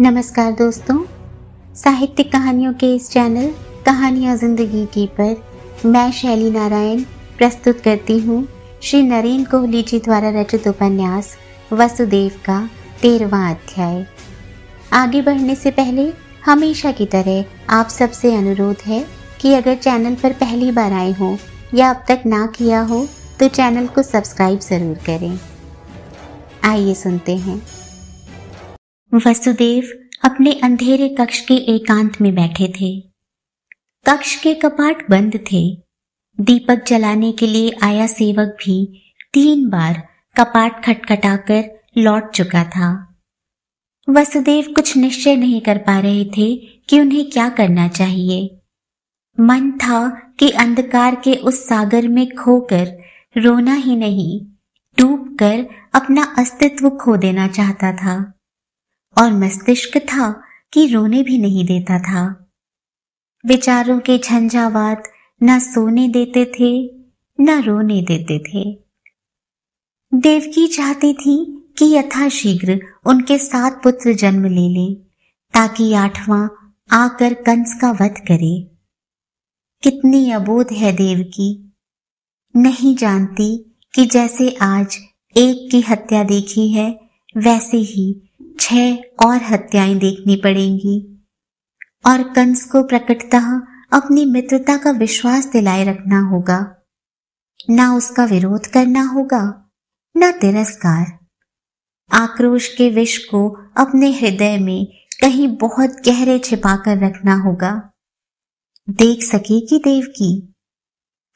नमस्कार दोस्तों साहित्य कहानियों के इस चैनल कहानियाँ जिंदगी की पर मैं शैली नारायण प्रस्तुत करती हूँ श्री नरेंद्र कोहली जी द्वारा रचित उपन्यास वसुदेव का तेरवा अध्याय आगे बढ़ने से पहले हमेशा की तरह आप सबसे अनुरोध है कि अगर चैनल पर पहली बार आए हों या अब तक ना किया हो तो चैनल को सब्सक्राइब ज़रूर करें आइए सुनते हैं वसुदेव अपने अंधेरे कक्ष के एकांत में बैठे थे कक्ष के कपाट बंद थे दीपक जलाने के लिए आया सेवक भी तीन बार कपाट खटखटाकर लौट चुका था वसुदेव कुछ निश्चय नहीं कर पा रहे थे कि उन्हें क्या करना चाहिए मन था कि अंधकार के उस सागर में खोकर रोना ही नहीं डूब कर अपना अस्तित्व खो देना चाहता था और मस्तिष्क था कि रोने भी नहीं देता था विचारों के झंझावात न सोने देते थे न रोने देते थे देवकी चाहती थी कि यथाशीघ्र उनके सात पुत्र जन्म ले ले ताकि आठवां आकर कंस का वध करे कितनी अबोध है देवकी नहीं जानती कि जैसे आज एक की हत्या देखी है वैसे ही छह और हत्याएं देखनी पड़ेंगी और कंस को प्रकटतः अपनी मित्रता का विश्वास दिलाए रखना होगा ना उसका विरोध करना होगा ना तिरस्कार आक्रोश के विष को अपने हृदय में कहीं बहुत गहरे छिपाकर रखना होगा देख सकेगी देवकी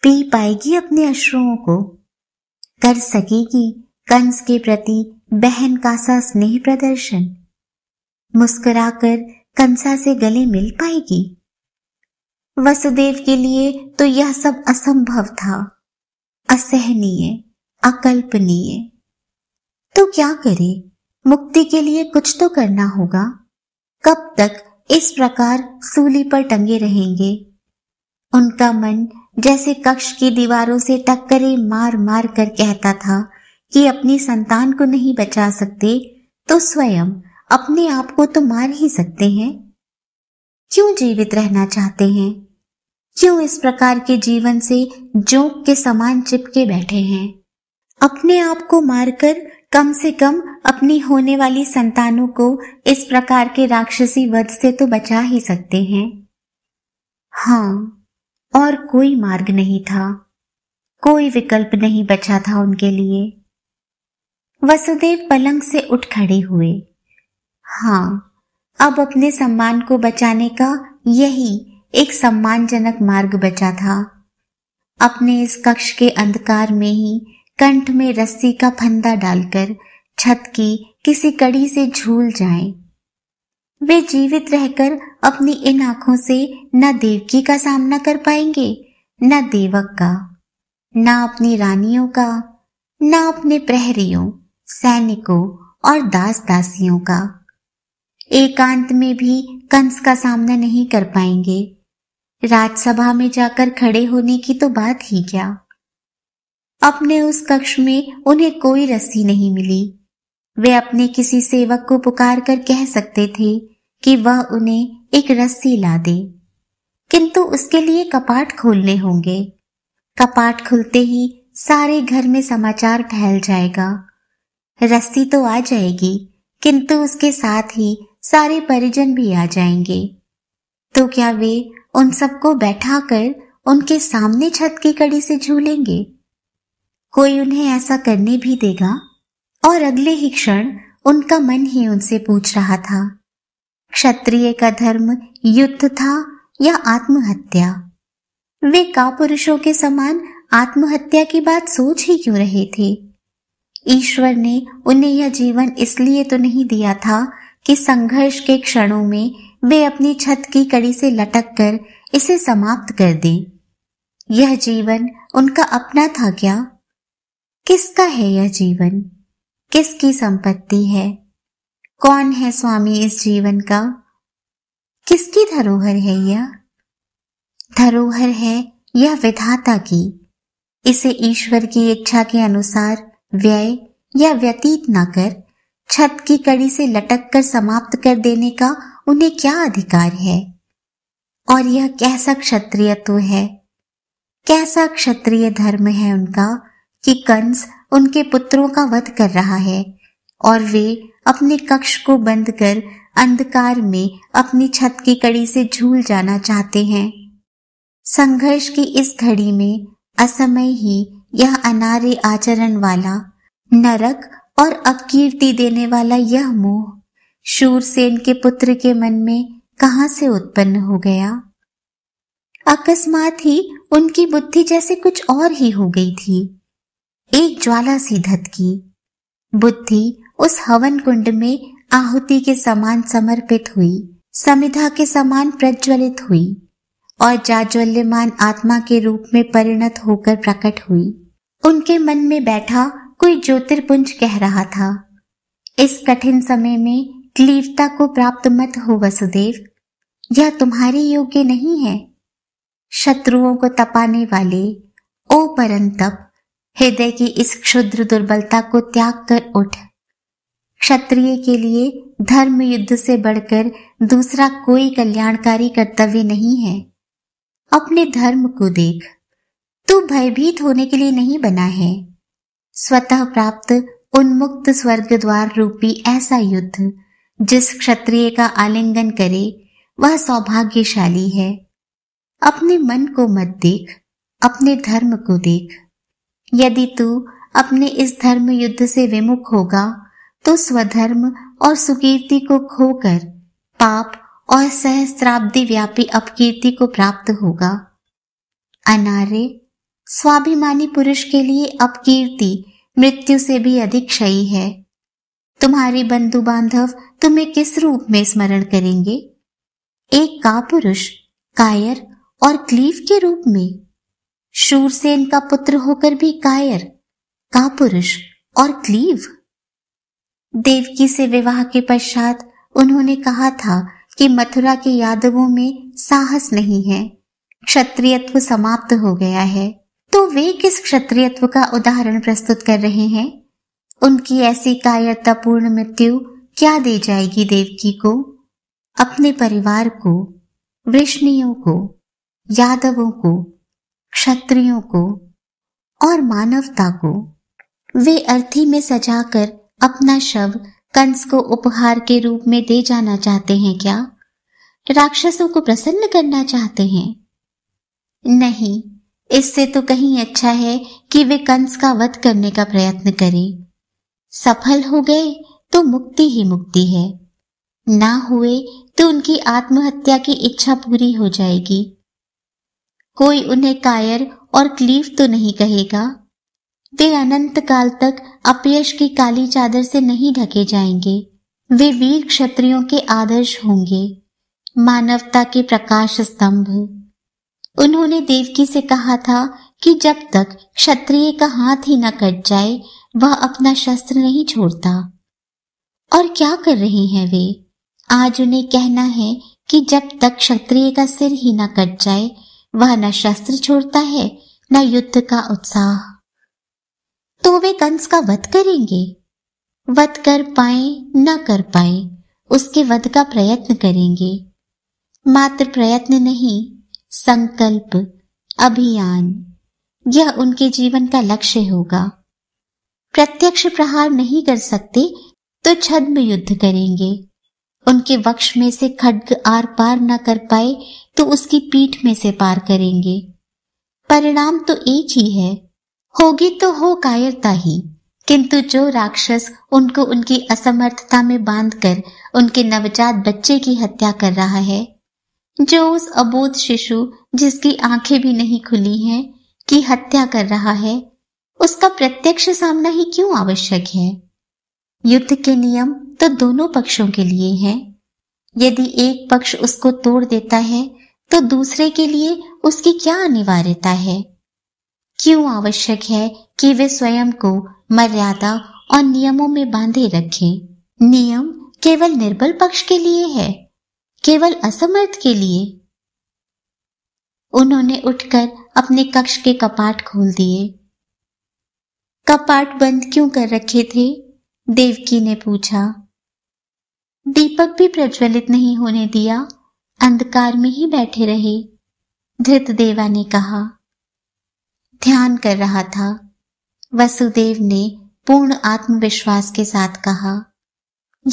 पी पाएगी अपने अश्रुओं को कर सकेगी कंस के प्रति बहन का सा स्नेह प्रदर्शन मुस्कुराकर कंसा से गले मिल पाएगी वसुदेव के लिए तो यह सब असंभव था असहनीय अकल्पनीय तो क्या करे मुक्ति के लिए कुछ तो करना होगा कब तक इस प्रकार सूली पर टंगे रहेंगे उनका मन जैसे कक्ष की दीवारों से टक्करे मार मार कर कहता था कि अपनी संतान को नहीं बचा सकते तो स्वयं अपने आप को तो मार ही सकते हैं क्यों जीवित रहना चाहते हैं क्यों इस प्रकार के जीवन से जोंक के समान चिपके बैठे हैं अपने आप को मारकर कम से कम अपनी होने वाली संतानों को इस प्रकार के राक्षसी वध से तो बचा ही सकते हैं हाँ और कोई मार्ग नहीं था कोई विकल्प नहीं बचा था उनके लिए वसुदेव पलंग से उठ खड़े हुए हाँ अब अपने सम्मान को बचाने का यही एक सम्मानजनक मार्ग बचा था अपने इस कक्ष के अंधकार में ही कंठ में रस्सी का फंदा डालकर छत की किसी कड़ी से झूल जाएं। वे जीवित रहकर अपनी इन आंखों से न देवकी का सामना कर पाएंगे न देवक का न अपनी रानियों का न अपने प्रहरियों सैनिकों और दास दासियों का एकांत में भी कंस का सामना नहीं कर पाएंगे राजसभा में जाकर खड़े होने की तो बात ही क्या अपने उस कक्ष में उन्हें कोई रस्सी नहीं मिली वे अपने किसी सेवक को पुकार कर कह सकते थे कि वह उन्हें एक रस्सी ला दे किंतु उसके लिए कपाट खोलने होंगे कपाट खुलते ही सारे घर में समाचार फैल जाएगा रस्ती तो आ जाएगी किंतु उसके साथ ही सारे परिजन भी आ जाएंगे तो क्या वे उन सबको बैठा कर उनके सामने छत की कड़ी से झूलेंगे कोई उन्हें ऐसा करने भी देगा और अगले ही क्षण उनका मन ही उनसे पूछ रहा था क्षत्रिय का धर्म युद्ध था या आत्महत्या वे कापुरुषों के समान आत्महत्या की बात सोच ही क्यों रहे थे ईश्वर ने उन्हें यह जीवन इसलिए तो नहीं दिया था कि संघर्ष के क्षणों में वे अपनी छत की कड़ी से लटक कर इसे समाप्त कर दें यह जीवन उनका अपना था क्या किसका है यह जीवन किसकी संपत्ति है कौन है स्वामी इस जीवन का किसकी धरोहर है यह धरोहर है यह विधाता की इसे ईश्वर की इच्छा के अनुसार व्यय या व्यतीत न कर छत की कड़ी से लटक कर समाप्त कर देने का उन्हें क्या अधिकार है और यह कैसा क्षत्रिय तो है कैसा क्षत्रिय धर्म है उनका कि कंस उनके पुत्रों का वध कर रहा है और वे अपने कक्ष को बंद कर अंधकार में अपनी छत की कड़ी से झूल जाना चाहते हैं संघर्ष की इस घड़ी में असमय ही यह अनार्य आचरण वाला नरक और अपकीर्ति देने वाला यह मोह शूरसेन के पुत्र के मन में कहा से उत्पन्न हो गया अकस्मात ही उनकी बुद्धि जैसे कुछ और ही हो गई थी एक ज्वाला सी धतकी बुद्धि उस हवन कुंड में आहुति के समान समर्पित हुई समिधा के समान प्रज्वलित हुई और जाज्वल्यमान आत्मा के रूप में परिणत होकर प्रकट हुई उनके मन में बैठा कोई ज्योतिर्पुंज कह रहा था इस कठिन समय में क्लीवता को प्राप्त मत हो वसुदेव यह तुम्हारे योग्य नहीं है शत्रुओं को तपाने वाले ओ परंतप हृदय की इस क्षुद्र दुर्बलता को त्याग कर उठ क्षत्रिय के लिए धर्म युद्ध से बढ़कर दूसरा कोई कल्याणकारी कर्तव्य नहीं है अपने धर्म को देख तू तो भयभीत होने के लिए नहीं बना है स्वतः प्राप्त उन्मुक्त स्वर्ग द्वार रूपी ऐसा युद्ध जिस क्षत्रिय का आलिंगन करे वह सौभाग्यशाली है अपने मन को मत देख अपने धर्म को देख यदि तू अपने इस धर्म युद्ध से विमुख होगा तो स्वधर्म और सुकीर्ति को खोकर पाप और सहस्राब्दी व्यापी अपकीर्ति को प्राप्त होगा अनारे स्वाभिमानी पुरुष के लिए अब कीर्ति मृत्यु से भी अधिक क्षयी है तुम्हारे बंधु बांधव तुम्हें किस रूप में स्मरण करेंगे एक का पुरुष कायर और क्लीव के रूप में शूरसेन का पुत्र होकर भी कायर का पुरुष और क्लीव देवकी से विवाह के पश्चात उन्होंने कहा था कि मथुरा के यादवों में साहस नहीं है क्षत्रियत्व समाप्त हो गया है तो वे किस क्षत्रियत्व का उदाहरण प्रस्तुत कर रहे हैं उनकी ऐसी कायरतापूर्ण मृत्यु क्या दे जाएगी देवकी को अपने परिवार को वृष्णियों को यादवों को क्षत्रियों को और मानवता को वे अर्थी में सजाकर अपना शव कंस को उपहार के रूप में दे जाना चाहते हैं क्या राक्षसों को प्रसन्न करना चाहते हैं नहीं इससे तो कहीं अच्छा है कि वे कंस का वध करने का प्रयत्न करें सफल हो गए तो मुक्ति ही मुक्ति है ना हुए तो उनकी आत्महत्या की इच्छा पूरी हो जाएगी कोई उन्हें कायर और क्लीफ तो नहीं कहेगा वे अनंत काल तक अपयश की काली चादर से नहीं ढके जाएंगे वे वीर क्षत्रियों के आदर्श होंगे मानवता के प्रकाश स्तंभ उन्होंने देवकी से कहा था कि जब तक क्षत्रिय का हाथ ही न कट जाए वह अपना शस्त्र नहीं छोड़ता और क्या कर रहे हैं वे आज उन्हें कहना है कि जब तक क्षत्रिय का सिर ही न कट जाए वह न शस्त्र छोड़ता है न युद्ध का उत्साह तो वे कंस का वध करेंगे वध कर पाए न कर पाए उसके वध का प्रयत्न करेंगे मात्र प्रयत्न नहीं संकल्प अभियान यह उनके जीवन का लक्ष्य होगा प्रत्यक्ष प्रहार नहीं कर सकते तो छद्म युद्ध करेंगे उनके वक्ष में से खड्ग आर पार न कर पाए तो उसकी पीठ में से पार करेंगे परिणाम तो एक ही है होगी तो हो कायरता ही किंतु जो राक्षस उनको उनकी असमर्थता में बांधकर उनके नवजात बच्चे की हत्या कर रहा है जो उस अबोध शिशु जिसकी आंखें भी नहीं खुली हैं की हत्या कर रहा है उसका प्रत्यक्ष सामना ही क्यों आवश्यक है युद्ध के नियम तो दोनों पक्षों के लिए हैं यदि एक पक्ष उसको तोड़ देता है तो दूसरे के लिए उसकी क्या अनिवार्यता है क्यों आवश्यक है कि वे स्वयं को मर्यादा और नियमों में बांधे रखें नियम केवल निर्बल पक्ष के लिए है केवल असमर्थ के लिए उन्होंने उठकर अपने कक्ष के कपाट खोल दिए कपाट बंद क्यों कर रखे थे देवकी ने पूछा दीपक भी प्रज्वलित नहीं होने दिया अंधकार में ही बैठे रहे धृत देवा ने कहा ध्यान कर रहा था वसुदेव ने पूर्ण आत्मविश्वास के साथ कहा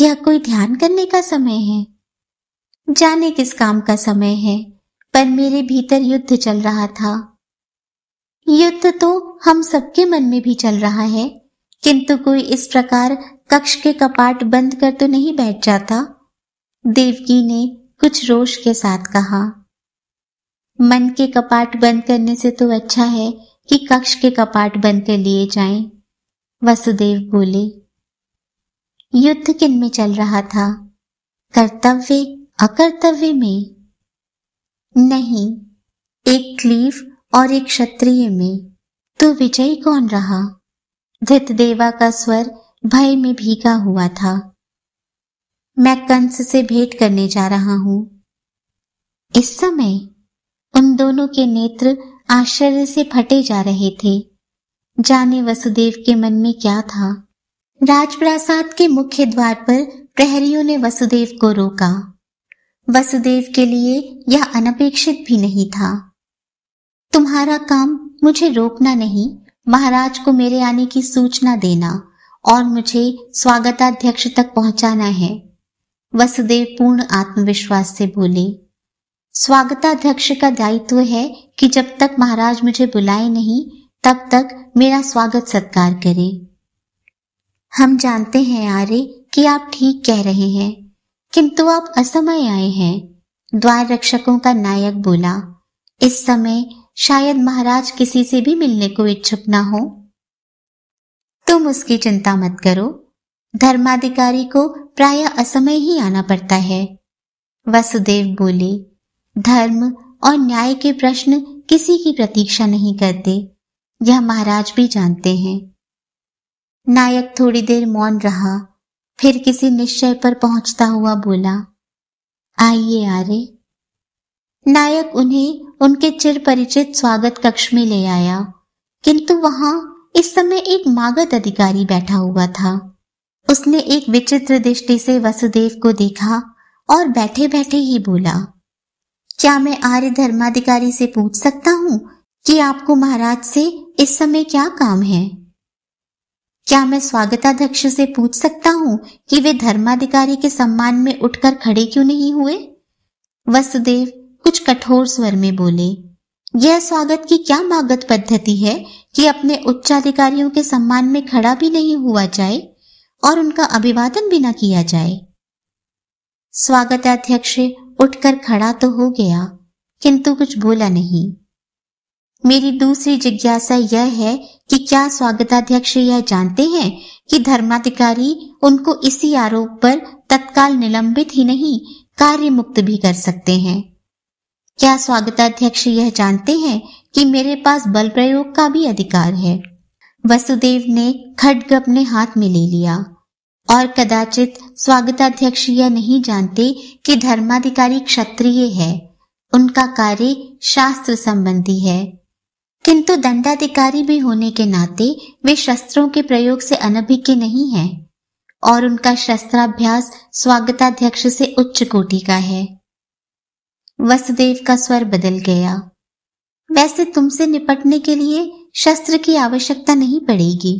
यह कोई ध्यान करने का समय है जाने किस काम का समय है पर मेरे भीतर युद्ध चल रहा था युद्ध तो हम सबके मन में भी चल रहा है किंतु कोई इस प्रकार कक्ष के कपाट बंद कर तो नहीं बैठ जाता देवकी ने कुछ रोष के साथ कहा मन के कपाट बंद करने से तो अच्छा है कि कक्ष के कपाट बंद कर लिए जाएं। वसुदेव बोले युद्ध किन में चल रहा था कर्तव्य अकर्तव्य में नहीं एक क्लीव और एक क्षत्रिय में तो विजयी कौन रहा धित देवा का स्वर भय में भीगा हुआ था मैं कंस से भेंट करने जा रहा हूं इस समय उन दोनों के नेत्र आश्चर्य से फटे जा रहे थे जाने वसुदेव के मन में क्या था राजप्रासाद के मुख्य द्वार पर प्रहरियों ने वसुदेव को रोका वसुदेव के लिए यह अनपेक्षित भी नहीं था तुम्हारा काम मुझे रोकना नहीं महाराज को मेरे आने की सूचना देना और मुझे स्वागताध्यक्ष तक पहुंचाना है वसुदेव पूर्ण आत्मविश्वास से बोले स्वागताध्यक्ष का दायित्व है कि जब तक महाराज मुझे बुलाए नहीं तब तक मेरा स्वागत सत्कार करे हम जानते हैं आर्य कि आप ठीक कह रहे हैं किंतु आप असमय आए हैं द्वार रक्षकों का नायक बोला इस समय शायद महाराज किसी से भी मिलने को इच्छुक ना हो तुम उसकी चिंता मत करो धर्माधिकारी को प्राय असमय ही आना पड़ता है वसुदेव बोले धर्म और न्याय के प्रश्न किसी की प्रतीक्षा नहीं करते यह महाराज भी जानते हैं नायक थोड़ी देर मौन रहा फिर किसी निश्चय पर पहुंचता हुआ बोला आइए आर्य नायक उन्हें उनके चिर परिचित स्वागत कक्ष में ले आया किंतु वहां इस समय एक मागत अधिकारी बैठा हुआ था उसने एक विचित्र दृष्टि से वसुदेव को देखा और बैठे बैठे ही बोला क्या मैं आर्य धर्माधिकारी से पूछ सकता हूँ कि आपको महाराज से इस समय क्या काम है क्या मैं स्वागताध्यक्ष से पूछ सकता हूँ कि वे धर्माधिकारी के सम्मान में उठकर खड़े क्यों नहीं हुए वसुदेव कुछ कठोर स्वर में बोले यह स्वागत की क्या मागत पद्धति है कि अपने उच्चाधिकारियों के सम्मान में खड़ा भी नहीं हुआ जाए और उनका अभिवादन भी ना किया जाए स्वागताध्यक्ष उठकर खड़ा तो हो गया किंतु कुछ बोला नहीं मेरी दूसरी जिज्ञासा यह है कि क्या स्वागताध्यक्ष यह जानते हैं कि धर्माधिकारी उनको इसी आरोप पर तत्काल निलंबित ही नहीं कार्य मुक्त भी कर सकते हैं क्या स्वागताध्यक्ष यह जानते हैं कि मेरे पास बल प्रयोग का भी अधिकार है वसुदेव ने खड्ग अपने हाथ में ले लिया और कदाचित स्वागताध्यक्ष यह नहीं जानते कि धर्माधिकारी क्षत्रिय है उनका कार्य शास्त्र संबंधी है किंतु दंडाधिकारी भी होने के नाते वे शस्त्रों के प्रयोग से अनभिज्ञ नहीं है और उनका शस्त्राभ्यास स्वागताध्यक्ष से उच्च कोटि का है वसुदेव का स्वर बदल गया वैसे तुमसे निपटने के लिए शस्त्र की आवश्यकता नहीं पड़ेगी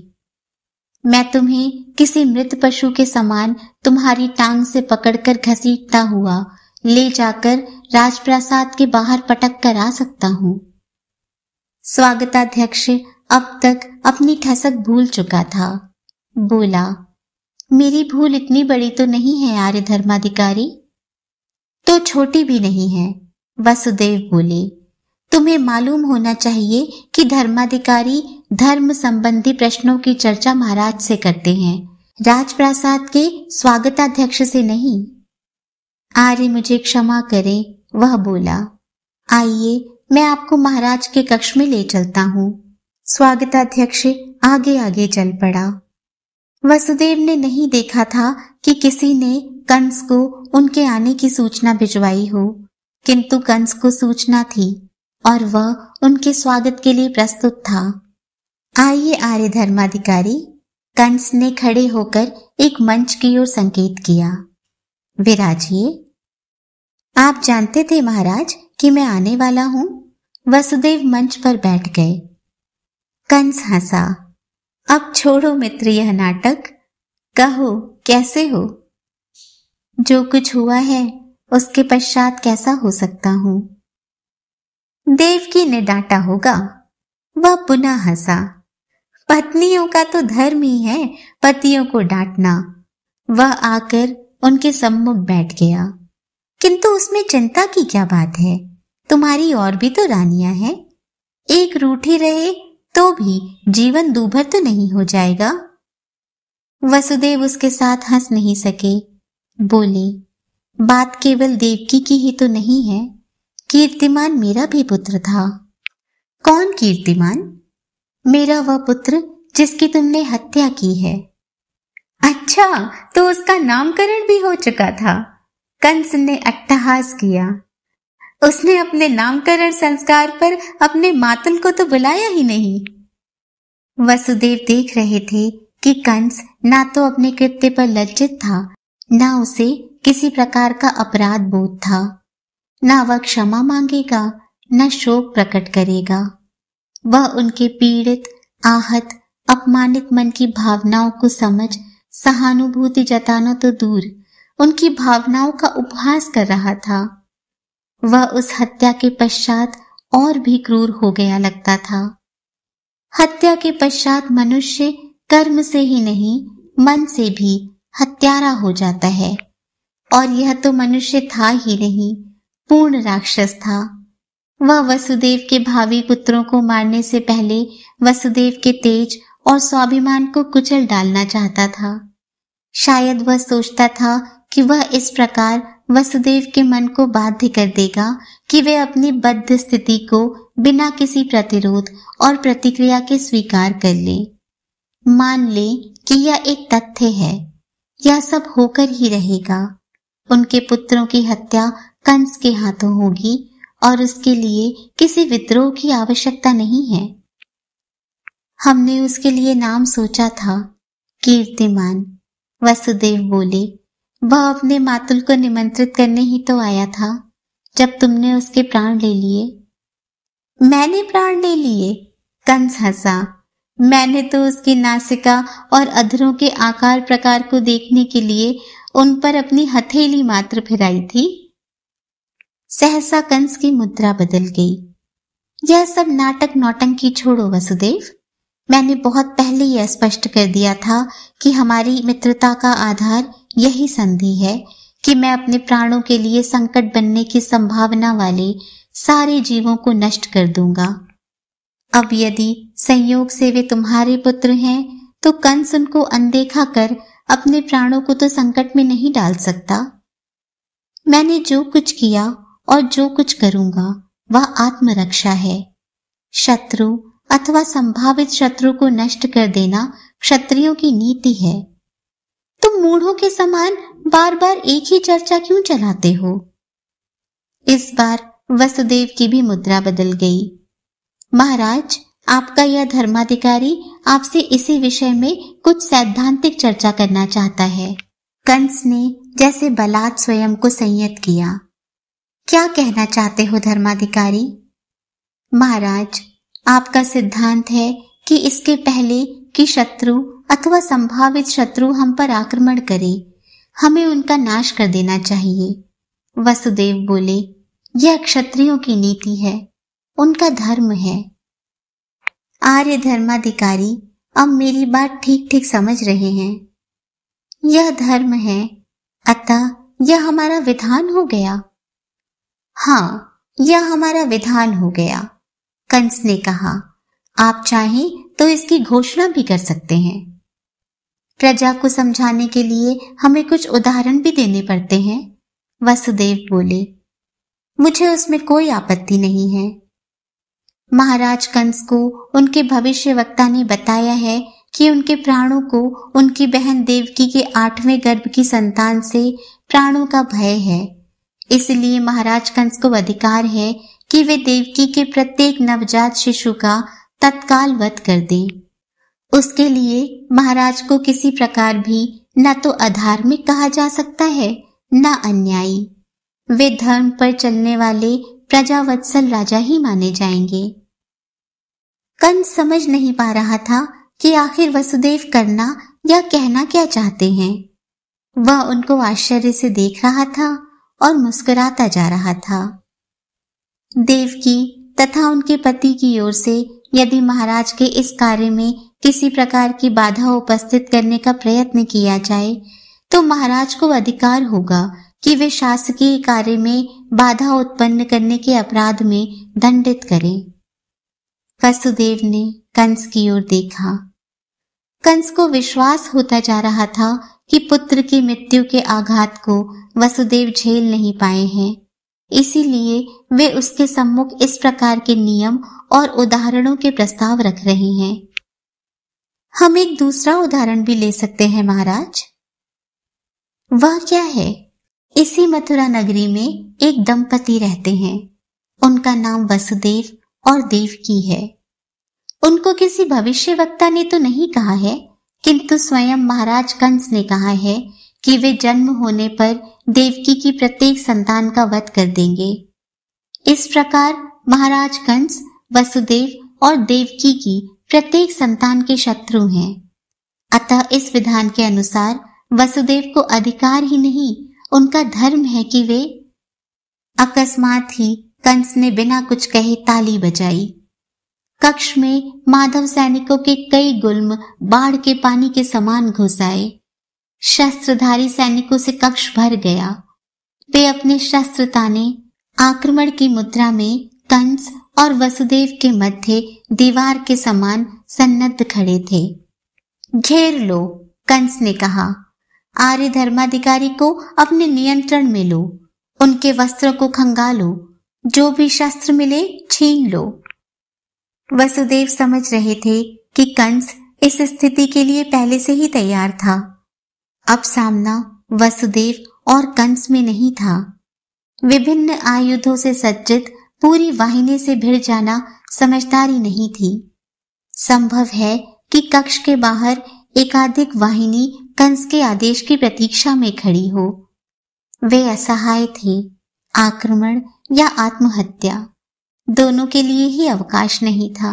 मैं तुम्हें किसी मृत पशु के समान तुम्हारी टांग से पकड़कर घसीटता हुआ ले जाकर राजप्रासाद के बाहर पटक कर आ सकता हूं स्वागताध्यक्ष अब तक अपनी ठसक भूल चुका था बोला मेरी भूल इतनी बड़ी तो नहीं है आर्य धर्माधिकारी तो छोटी भी नहीं है वसुदेव बोले तुम्हें मालूम होना चाहिए कि धर्माधिकारी धर्म संबंधी प्रश्नों की चर्चा महाराज से करते हैं राजप्रासाद के स्वागताध्यक्ष से नहीं आर्य मुझे क्षमा करे वह बोला आइए मैं आपको महाराज के कक्ष में ले चलता हूँ स्वागताध्यक्ष आगे आगे चल पड़ा वसुदेव ने नहीं देखा था कि किसी ने कंस को उनके आने की सूचना भिजवाई हो किंतु कंस को सूचना थी और वह उनके स्वागत के लिए प्रस्तुत था आइए आर्य धर्माधिकारी कंस ने खड़े होकर एक मंच की ओर संकेत किया विराजिए आप जानते थे महाराज कि मैं आने वाला हूं वसुदेव मंच पर बैठ गए कंस हंसा अब छोड़ो मित्र यह नाटक कहो कैसे हो जो कुछ हुआ है उसके पश्चात कैसा हो सकता हूं देवकी ने डांटा होगा वह पुनः हंसा पत्नियों का तो धर्म ही है पतियों को डांटना वह आकर उनके सम्मुख बैठ गया किंतु उसमें चिंता की क्या बात है तुम्हारी और भी तो रानियां हैं एक रूठी रहे तो भी जीवन दूभर तो नहीं हो जाएगा वसुदेव उसके साथ हंस नहीं सके बोले बात केवल देवकी की ही तो नहीं है कीर्तिमान मेरा भी पुत्र था कौन कीर्तिमान मेरा वह पुत्र जिसकी तुमने हत्या की है अच्छा तो उसका नामकरण भी हो चुका था कंस ने अट्टहास किया उसने अपने नामकरण संस्कार पर अपने मातल को तो बुलाया ही नहीं वसुदेव देख रहे थे कि कंस ना तो अपने कृत्य पर लज्जित था ना उसे किसी प्रकार का अपराध बोध था ना वह क्षमा मांगेगा न शोक प्रकट करेगा वह उनके पीड़ित आहत अपमानित मन की भावनाओं को समझ सहानुभूति जताना तो दूर उनकी भावनाओं का उपहास कर रहा था वह उस हत्या के पश्चात और भी क्रूर हो गया लगता था हत्या के पश्चात मनुष्य कर्म से ही नहीं मन से भी हत्यारा हो जाता है और यह तो मनुष्य था ही नहीं पूर्ण राक्षस था वह वसुदेव के भावी पुत्रों को मारने से पहले वसुदेव के तेज और स्वाभिमान को कुचल डालना चाहता था शायद वह सोचता था कि वह इस प्रकार वसुदेव के मन को बाध्य कर देगा कि वे अपनी बद्ध स्थिति को बिना किसी प्रतिरोध और प्रतिक्रिया के स्वीकार कर ले मान ले कि यह एक तथ्य है यह सब होकर ही रहेगा उनके पुत्रों की हत्या कंस के हाथों होगी और उसके लिए किसी विद्रोह की आवश्यकता नहीं है हमने उसके लिए नाम सोचा था कीर्तिमान वसुदेव बोले वह अपने मातुल को निमंत्रित करने ही तो आया था जब तुमने उसके प्राण ले लिए मैंने प्राण ले लिए कंस हंसा मैंने तो उसकी नासिका और अधरों के आकार प्रकार को देखने के लिए उन पर अपनी हथेली मात्र फिराई थी सहसा कंस की मुद्रा बदल गई यह सब नाटक नौटंकी छोड़ो वसुदेव मैंने बहुत पहले यह स्पष्ट कर दिया था कि हमारी मित्रता का आधार यही संधि है कि मैं अपने प्राणों के लिए संकट बनने की संभावना वाले सारे जीवों को नष्ट कर दूंगा अब यदि संयोग से वे तुम्हारे पुत्र हैं तो कंस उनको अनदेखा कर अपने प्राणों को तो संकट में नहीं डाल सकता मैंने जो कुछ किया और जो कुछ करूंगा वह आत्मरक्षा है शत्रु अथवा संभावित शत्रु को नष्ट कर देना क्षत्रियो की नीति है तुम मूढ़ों के समान बार बार एक ही चर्चा क्यों चलाते हो इस बार वसुदेव की भी मुद्रा बदल गई महाराज आपका यह धर्माधिकारी आपसे इसी विषय में कुछ सैद्धांतिक चर्चा करना चाहता है कंस ने जैसे बलात् स्वयं को संयत किया क्या कहना चाहते हो धर्माधिकारी महाराज आपका सिद्धांत है कि इसके पहले कि शत्रु अथवा संभावित शत्रु हम पर आक्रमण करे हमें उनका नाश कर देना चाहिए वसुदेव बोले यह क्षत्रियो की नीति है उनका धर्म है आर्य धर्माधिकारी अब मेरी बात ठीक ठीक समझ रहे हैं यह धर्म है अतः यह हमारा विधान हो गया हाँ यह हमारा विधान हो गया कंस ने कहा आप चाहें तो इसकी घोषणा भी कर सकते हैं प्रजा को समझाने के लिए हमें कुछ उदाहरण भी देने पड़ते हैं वसुदेव बोले मुझे उसमें कोई आपत्ति नहीं है महाराज कंस को उनके भविष्य वक्ता ने बताया है कि उनके प्राणों को उनकी बहन देवकी के आठवें गर्भ की संतान से प्राणों का भय है इसलिए महाराज कंस को अधिकार है कि वे देवकी के प्रत्येक नवजात शिशु का तत्काल वध कर दें उसके लिए महाराज को किसी प्रकार भी न तो अधार्मिक कहा जा सकता है न अन्यायी वे धर्म पर चलने वाले प्रजावत्सल राजा ही माने जाएंगे कंस समझ नहीं पा रहा था कि आखिर वसुदेव करना या कहना क्या चाहते हैं वह उनको आश्चर्य से देख रहा था और मुस्कुराता जा रहा था देव की तथा उनके पति की ओर से यदि महाराज के इस कार्य में किसी प्रकार की बाधा उपस्थित करने का प्रयत्न किया जाए तो महाराज को अधिकार होगा कि वे शासकीय कार्य में बाधा उत्पन्न करने के अपराध में दंडित करें वसुदेव ने कंस की ओर देखा कंस को विश्वास होता जा रहा था कि पुत्र की मृत्यु के आघात को वसुदेव झेल नहीं पाए हैं इसीलिए वे उसके सम्मुख इस प्रकार के नियम और उदाहरणों के प्रस्ताव रख रहे हैं हम एक दूसरा उदाहरण भी ले सकते हैं महाराज वह क्या है इसी मथुरा नगरी में एक दंपति रहते हैं उनका नाम वसुदेव और देवकी है उनको किसी भविष्य वक्ता ने तो नहीं कहा है किंतु स्वयं महाराज कंस ने कहा है कि वे जन्म होने पर देवकी की प्रत्येक संतान का वध कर देंगे इस प्रकार महाराज कंस वसुदेव और देवकी की प्रत्येक संतान के शत्रु हैं अतः इस विधान के अनुसार वसुदेव को अधिकार ही नहीं उनका धर्म है कि वे अकस्मात ही कंस ने बिना कुछ कहे ताली बजाई कक्ष में माधव सैनिकों के कई गुल्म बाढ़ के पानी के समान घुस आए शस्त्रधारी सैनिकों से कक्ष भर गया वे अपने शस्त्र ताने आक्रमण की मुद्रा में कंस और वसुदेव के मध्य दीवार के समान सन्नद्ध खड़े थे घेर लो कंस ने कहा आर्य धर्माधिकारी को अपने नियंत्रण में लो उनके वस्त्र को खंगालो जो भी शस्त्र मिले छीन लो वसुदेव समझ रहे थे कि कंस इस स्थिति के लिए पहले से ही तैयार था अब सामना वसुदेव और कंस में नहीं था विभिन्न आयुधों से सज्जित पूरी वाहिनी से भिड़ जाना समझदारी नहीं थी संभव है कि कक्ष के बाहर एकाधिक वाहिनी कंस के आदेश की प्रतीक्षा में खड़ी हो वे असहाय थे आक्रमण या आत्महत्या दोनों के लिए ही अवकाश नहीं था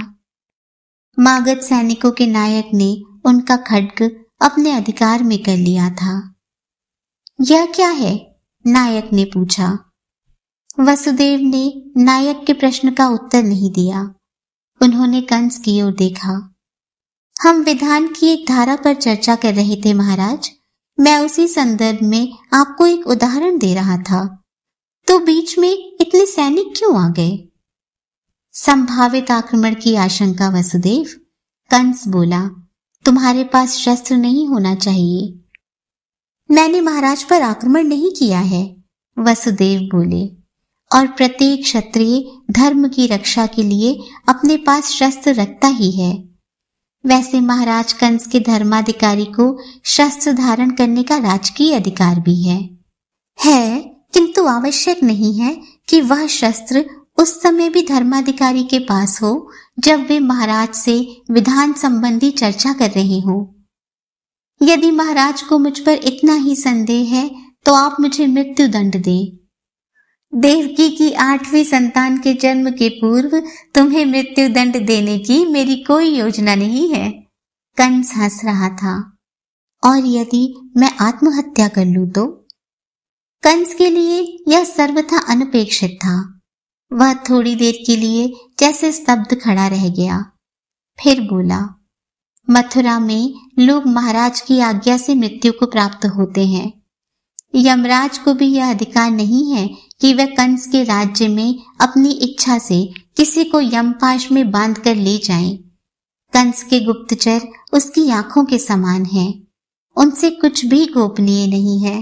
मागध सैनिकों के नायक ने उनका खड्ग अपने अधिकार में कर लिया था यह क्या है नायक ने पूछा वसुदेव ने नायक के प्रश्न का उत्तर नहीं दिया उन्होंने कंस की ओर देखा हम विधान की एक धारा पर चर्चा कर रहे थे महाराज मैं उसी संदर्भ में आपको एक उदाहरण दे रहा था तो बीच में इतने सैनिक क्यों आ गए संभावित आक्रमण की आशंका वसुदेव कंस बोला तुम्हारे पास शस्त्र नहीं होना चाहिए मैंने महाराज पर आक्रमण नहीं किया है वसुदेव बोले और प्रत्येक क्षत्रिय धर्म की रक्षा के लिए अपने पास शस्त्र रखता ही है वैसे महाराज कंस के धर्माधिकारी को शस्त्र धारण करने का राजकीय अधिकार भी है है किंतु आवश्यक नहीं है कि वह शस्त्र उस समय भी धर्माधिकारी के पास हो जब वे महाराज से विधान संबंधी चर्चा कर रहे हो यदि महाराज को मुझ पर इतना ही संदेह है तो आप मुझे मृत्यु दंड दें देवकी की आठवीं संतान के जन्म के पूर्व तुम्हें मृत्यु दंड देने की मेरी कोई योजना नहीं है कंस हंस रहा था और यदि मैं आत्महत्या कर लू तो कंस के लिए यह सर्वथा अनपेक्षित था वह थोड़ी देर के लिए जैसे स्तब्ध खड़ा रह गया फिर बोला मथुरा में लोग महाराज की आज्ञा से मृत्यु को प्राप्त होते हैं यमराज को भी यह अधिकार नहीं है कि वह कंस के राज्य में अपनी इच्छा से किसी को यमपाश में बांध कर ले जाए कंस के गुप्तचर उसकी आंखों के समान हैं। उनसे कुछ भी गोपनीय नहीं है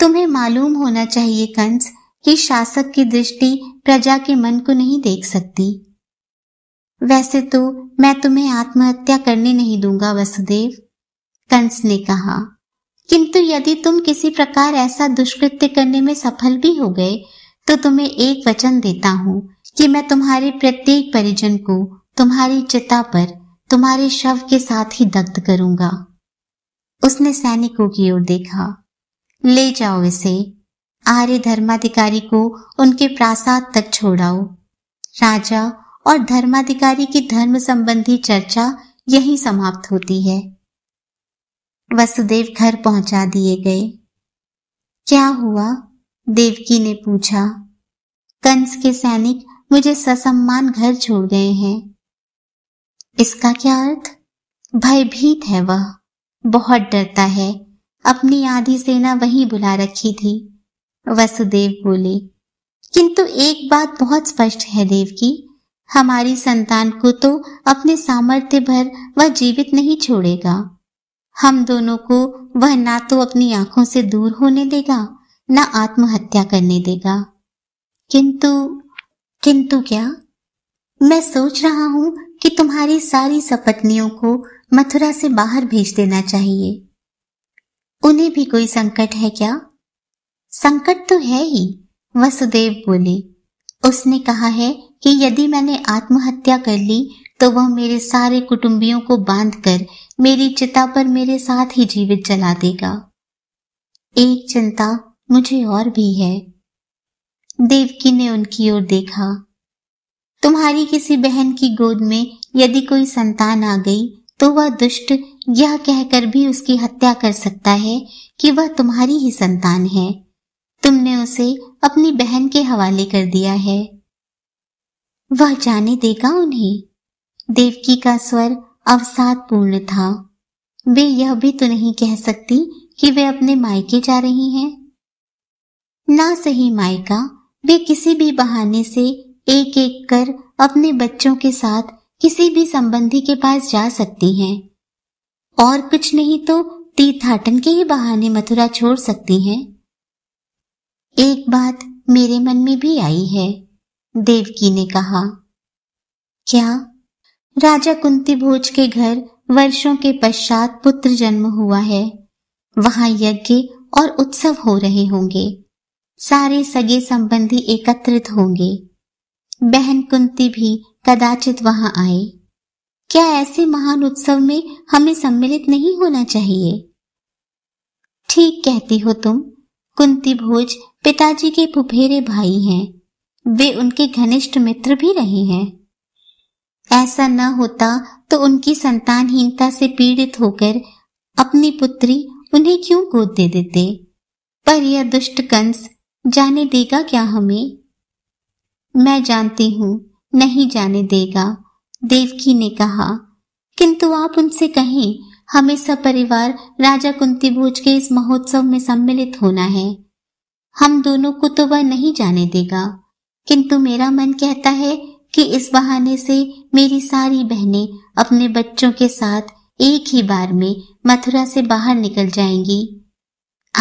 तुम्हें मालूम होना चाहिए कंस कि शासक की दृष्टि प्रजा के मन को नहीं देख सकती वैसे तो मैं तुम्हें आत्महत्या करने नहीं दूंगा वसुदेव कंस ने कहा किंतु यदि तुम किसी प्रकार ऐसा दुष्कृत्य करने में सफल भी हो गए तो तुम्हें एक वचन देता हूँ कि मैं तुम्हारे प्रत्येक परिजन को तुम्हारी चिता पर तुम्हारे शव के साथ ही दग्ध करूंगा उसने सैनिकों की ओर देखा ले जाओ इसे आर्य धर्माधिकारी को उनके प्रासाद तक छोड़ाओ राजा और धर्माधिकारी की धर्म संबंधी चर्चा यही समाप्त होती है वसुदेव घर पहुंचा दिए गए क्या हुआ देवकी ने पूछा कंस के सैनिक मुझे ससम्मान घर छोड़ गए हैं इसका क्या अर्थ भयभीत है वह बहुत डरता है अपनी आधी सेना वहीं बुला रखी थी वसुदेव बोले किंतु एक बात बहुत स्पष्ट है देवकी हमारी संतान को तो अपने सामर्थ्य भर वह जीवित नहीं छोड़ेगा हम दोनों को वह ना तो अपनी आंखों से दूर होने देगा ना आत्महत्या करने देगा किंतु किंतु क्या मैं सोच रहा हूं कि तुम्हारी सारी सपत्नियों को मथुरा से बाहर भेज देना चाहिए उन्हें भी कोई संकट है क्या संकट तो है ही वसुदेव बोले उसने कहा है कि यदि मैंने आत्महत्या कर ली तो वह मेरे सारे कुटुंबियों को बांधकर मेरी चिता पर मेरे साथ ही जीवित जला देगा एक चिंता मुझे और भी है देवकी ने उनकी ओर देखा तुम्हारी किसी बहन की गोद में यदि कोई संतान आ गई तो वह दुष्ट यह कहकर भी उसकी हत्या कर सकता है कि वह तुम्हारी ही संतान है तुमने उसे अपनी बहन के हवाले कर दिया है वह जाने देगा उन्हें देवकी का स्वर अवसाद पूर्ण था वे यह भी तो नहीं कह सकती कि वे अपने मायके जा रही हैं ना सही मायका वे किसी भी बहाने से एक एक कर अपने बच्चों के साथ किसी भी संबंधी के पास जा सकती हैं और कुछ नहीं तो तीर्थाटन के ही बहाने मथुरा छोड़ सकती हैं एक बात मेरे मन में भी आई है देवकी ने कहा क्या राजा कुंती भोज के घर वर्षों के पश्चात पुत्र जन्म हुआ है वहां यज्ञ और उत्सव हो रहे होंगे सारे सगे संबंधी एकत्रित होंगे बहन कुंती भी कदाचित वहां आए क्या ऐसे महान उत्सव में हमें सम्मिलित नहीं होना चाहिए ठीक कहती हो तुम कुंती भोज पिताजी के पुफेरे भाई हैं वे उनके घनिष्ठ मित्र भी रहे हैं ऐसा न होता तो उनकी संतानहीनता से पीड़ित होकर अपनी पुत्री उन्हें क्यों गोद दे देते पर यह दुष्ट कंस जाने देगा क्या हमें मैं जानती हूं नहीं जाने देगा देवकी ने कहा किंतु आप उनसे कहें हमें परिवार राजा कुंती भोज के इस महोत्सव में सम्मिलित होना है हम दोनों को तो वह नहीं जाने देगा किंतु मेरा मन कहता है कि इस बहाने से मेरी सारी बहनें अपने बच्चों के साथ एक ही बार में मथुरा से बाहर निकल जाएंगी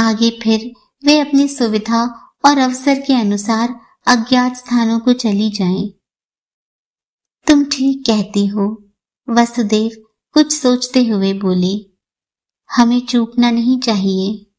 आगे फिर वे अपनी सुविधा और अवसर के अनुसार अज्ञात स्थानों को चली जाएं। तुम ठीक कहती हो वसुदेव कुछ सोचते हुए बोले हमें चूकना नहीं चाहिए